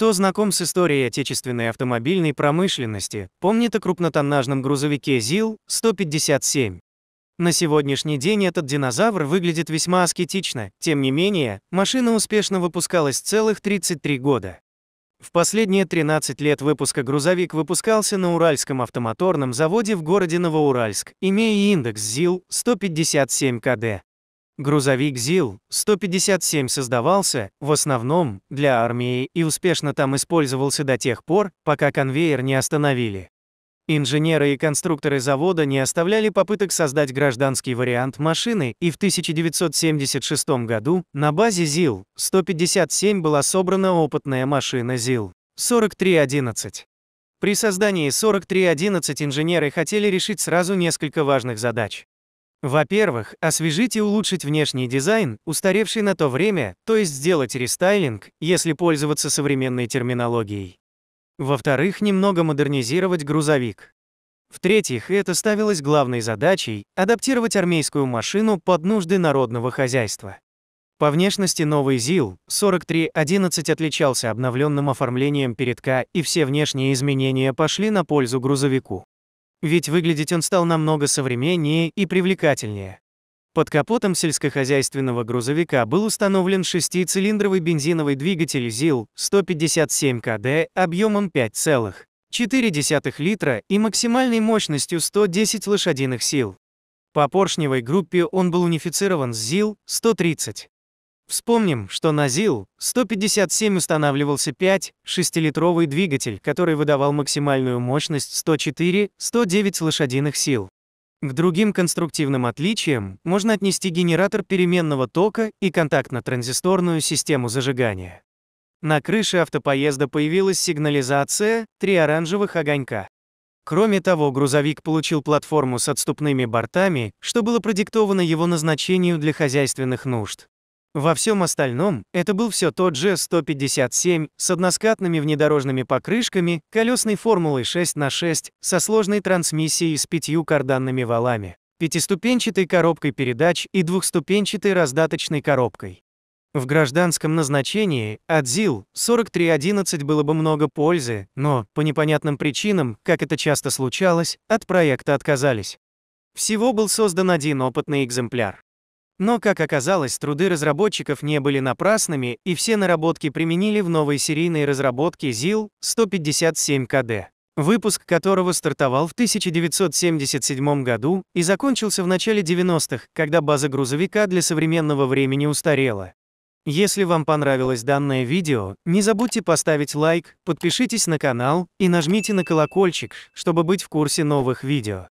Кто знаком с историей отечественной автомобильной промышленности, помнит о крупнотоннажном грузовике ЗИЛ-157. На сегодняшний день этот динозавр выглядит весьма аскетично, тем не менее, машина успешно выпускалась целых 33 года. В последние 13 лет выпуска грузовик выпускался на Уральском автомоторном заводе в городе Новоуральск, имея индекс ЗИЛ-157 КД. Грузовик ЗИЛ-157 создавался, в основном, для армии и успешно там использовался до тех пор, пока конвейер не остановили. Инженеры и конструкторы завода не оставляли попыток создать гражданский вариант машины, и в 1976 году на базе ЗИЛ-157 была собрана опытная машина ЗИЛ-4311. При создании 4311 инженеры хотели решить сразу несколько важных задач. Во-первых, освежить и улучшить внешний дизайн, устаревший на то время, то есть сделать рестайлинг, если пользоваться современной терминологией. Во-вторых, немного модернизировать грузовик. В-третьих, это ставилось главной задачей – адаптировать армейскую машину под нужды народного хозяйства. По внешности новый ЗИЛ 4311 отличался обновленным оформлением передка, и все внешние изменения пошли на пользу грузовику. Ведь выглядеть он стал намного современнее и привлекательнее. Под капотом сельскохозяйственного грузовика был установлен шестицилиндровый бензиновый двигатель ЗИЛ 157 КД объемом 5,4 литра и максимальной мощностью 110 лошадиных сил. По поршневой группе он был унифицирован с ЗИЛ 130. Вспомним, что на ЗИЛ-157 устанавливался 5-6-литровый двигатель, который выдавал максимальную мощность 104-109 лошадиных сил. К другим конструктивным отличиям можно отнести генератор переменного тока и контактно-транзисторную систему зажигания. На крыше автопоезда появилась сигнализация, три оранжевых огонька. Кроме того, грузовик получил платформу с отступными бортами, что было продиктовано его назначению для хозяйственных нужд. Во всем остальном это был все тот же 157 с односкатными внедорожными покрышками, колесной формулой 6 на 6 со сложной трансмиссией с пятью карданными валами, пятиступенчатой коробкой передач и двухступенчатой раздаточной коробкой. В гражданском назначении от ЗИЛ 4311 было бы много пользы, но, по непонятным причинам, как это часто случалось, от проекта отказались. Всего был создан один опытный экземпляр. Но, как оказалось, труды разработчиков не были напрасными, и все наработки применили в новой серийной разработке ZIL 157КД, выпуск которого стартовал в 1977 году и закончился в начале 90-х, когда база грузовика для современного времени устарела. Если вам понравилось данное видео, не забудьте поставить лайк, подпишитесь на канал и нажмите на колокольчик, чтобы быть в курсе новых видео.